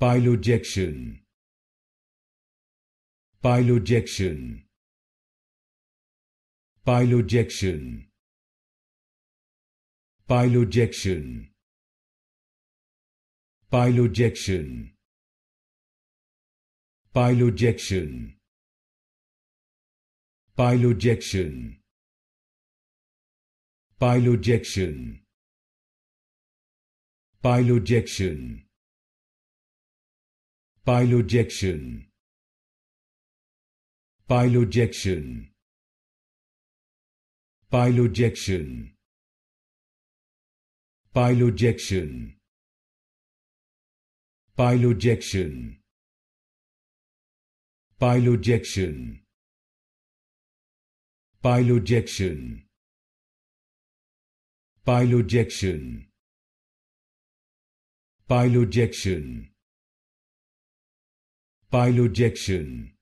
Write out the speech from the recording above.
Pilojection Pilojection Pilojection Pilojection Pilojection Pilojection Pilojection Pilojection Pilojection Pilojection Pilojection Pilojection Pilojection Pilojection Pilojection Pilojection Pilojection Pilojection Pylojection